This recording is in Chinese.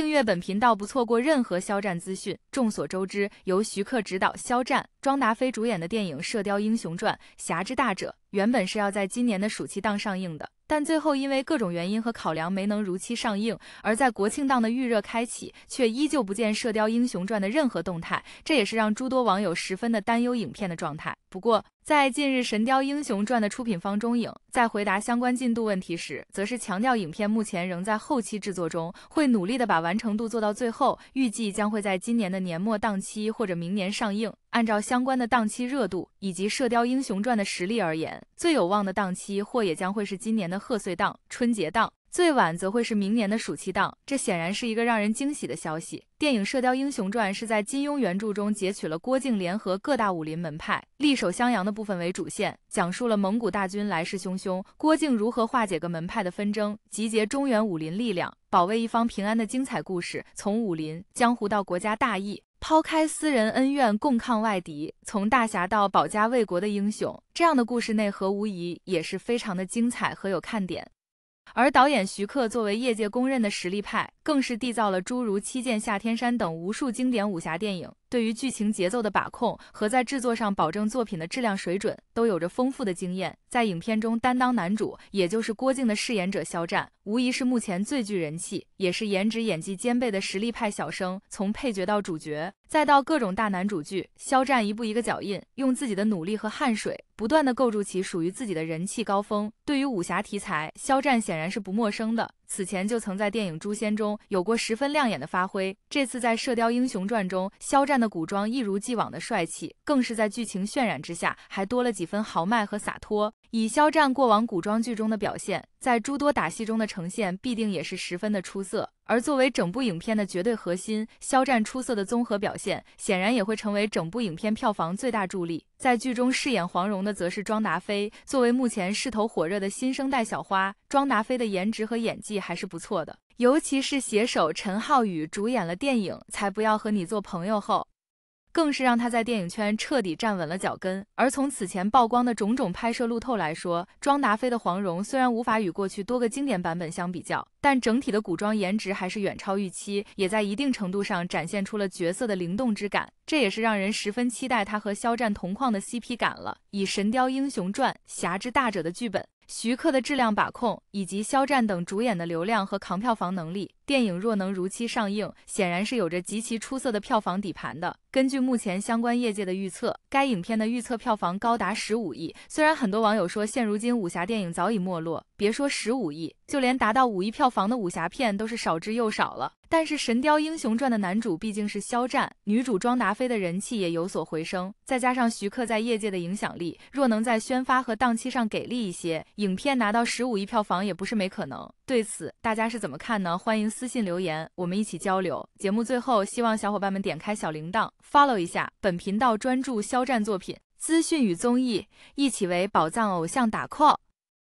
订阅本频道，不错过任何肖战资讯。众所周知，由徐克执导、肖战、庄达菲主演的电影《射雕英雄传：侠之大者》，原本是要在今年的暑期档上映的，但最后因为各种原因和考量，没能如期上映。而在国庆档的预热开启，却依旧不见《射雕英雄传》的任何动态，这也是让诸多网友十分的担忧影片的状态。不过，在近日《神雕英雄传》的出品方中影在回答相关进度问题时，则是强调影片目前仍在后期制作中，会努力的把完成度做到最后，预计将会在今年的年末档期或者明年上映。按照相关的档期热度以及《射雕英雄传》的实力而言，最有望的档期或也将会是今年的贺岁档、春节档。最晚则会是明年的暑期档，这显然是一个让人惊喜的消息。电影《射雕英雄传》是在金庸原著中截取了郭靖联合各大武林门派，力守襄阳的部分为主线，讲述了蒙古大军来势汹汹，郭靖如何化解各门派的纷争，集结中原武林力量，保卫一方平安的精彩故事。从武林江湖到国家大义，抛开私人恩怨，共抗外敌，从大侠到保家卫国的英雄，这样的故事内核无疑也是非常的精彩和有看点。而导演徐克作为业界公认的实力派，更是缔造了诸如《七剑下天山》等无数经典武侠电影。对于剧情节奏的把控和在制作上保证作品的质量水准，都有着丰富的经验。在影片中担当男主，也就是郭靖的饰演者肖战，无疑是目前最具人气，也是颜值演技兼备的实力派小生。从配角到主角，再到各种大男主剧，肖战一步一个脚印，用自己的努力和汗水，不断的构筑起属于自己的人气高峰。对于武侠题材，肖战显然是不陌生的。此前就曾在电影《诛仙》中有过十分亮眼的发挥，这次在《射雕英雄传》中，肖战的古装一如既往的帅气，更是在剧情渲染之下，还多了几分豪迈和洒脱。以肖战过往古装剧中的表现，在诸多打戏中的呈现，必定也是十分的出色。而作为整部影片的绝对核心，肖战出色的综合表现，显然也会成为整部影片票房最大助力。在剧中饰演黄蓉的则是庄达菲，作为目前势头火热的新生代小花，庄达菲的颜值和演技还是不错的，尤其是携手陈浩宇主演了电影《才不要和你做朋友》后。更是让他在电影圈彻底站稳了脚跟。而从此前曝光的种种拍摄路透来说，庄达菲的黄蓉虽然无法与过去多个经典版本相比较，但整体的古装颜值还是远超预期，也在一定程度上展现出了角色的灵动之感。这也是让人十分期待他和肖战同框的 CP 感了。以《神雕英雄传》侠之大者的剧本。徐克的质量把控，以及肖战等主演的流量和扛票房能力，电影若能如期上映，显然是有着极其出色的票房底盘的。根据目前相关业界的预测，该影片的预测票房高达十五亿。虽然很多网友说，现如今武侠电影早已没落，别说十五亿，就连达到五亿票房的武侠片都是少之又少了。但是《神雕英雄传》的男主毕竟是肖战，女主庄达菲的人气也有所回升，再加上徐克在业界的影响力，若能在宣发和档期上给力一些，影片拿到十五亿票房也不是没可能。对此，大家是怎么看呢？欢迎私信留言，我们一起交流。节目最后，希望小伙伴们点开小铃铛，follow 一下本频道，专注肖战作品资讯与综艺，一起为宝藏偶像打 call。